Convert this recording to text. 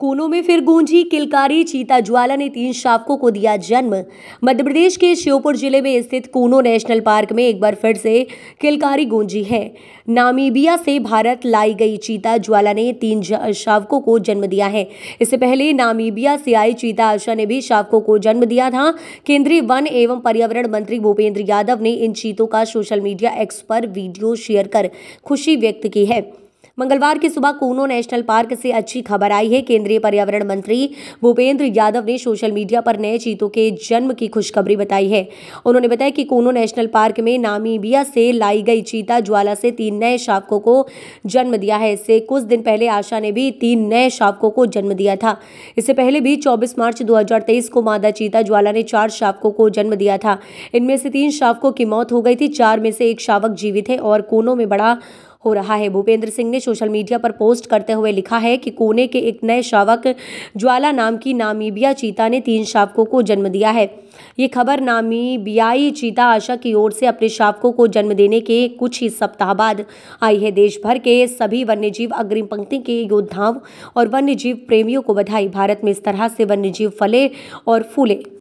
कोनों में फिर गूंजी किलकारी चीता ज्वाला ने तीन शावकों को दिया जन्म मध्य प्रदेश के श्योपुर जिले में स्थित कोनो नेशनल पार्क में एक बार फिर से किलकारी गूंजी है नामीबिया से भारत लाई गई चीता ज्वाला ने तीन शावकों को जन्म दिया है इससे पहले नामीबिया से आई चीता आशा ने भी शावकों को जन्म दिया था केंद्रीय वन एवं पर्यावरण मंत्री भूपेंद्र यादव ने इन चीतों का सोशल मीडिया एक्स पर वीडियो शेयर कर खुशी व्यक्त की है मंगलवार की सुबह कोनो नेशनल पार्क से अच्छी खबर आई है केंद्रीय पर्यावरण मंत्री भूपेंद्र यादव ने सोशल मीडिया पर नए चीतों के जन्म की खुशखबरी बताई है उन्होंने बताया कि कोनो नेशनल पार्क में नामीबिया से लाई गई चीता ज्वाला से तीन नए शावकों को जन्म दिया है इससे कुछ दिन पहले आशा ने भी तीन नए शावकों को जन्म दिया था इससे पहले भी चौबीस मार्च दो को मादा चीता ज्वाला ने चार शावकों को जन्म दिया था इनमें से तीन शावकों की मौत हो गई थी चार में से एक शावक जीवित है और कोनों में बड़ा हो रहा है भूपेंद्र सिंह ने सोशल मीडिया पर पोस्ट करते हुए लिखा है कि कोने के एक नए शावक ज्वाला नाम की नामीबिया चीता ने तीन शावकों को जन्म दिया है ये खबर नामीबियाई चीता आशा की ओर से अपने शावकों को जन्म देने के कुछ ही सप्ताह बाद आई है देश भर के सभी वन्यजीव अग्रिम पंक्ति के योद्धाओं और वन्यजीव प्रेमियों को बधाई भारत में इस तरह से वन्यजीव फले और फूले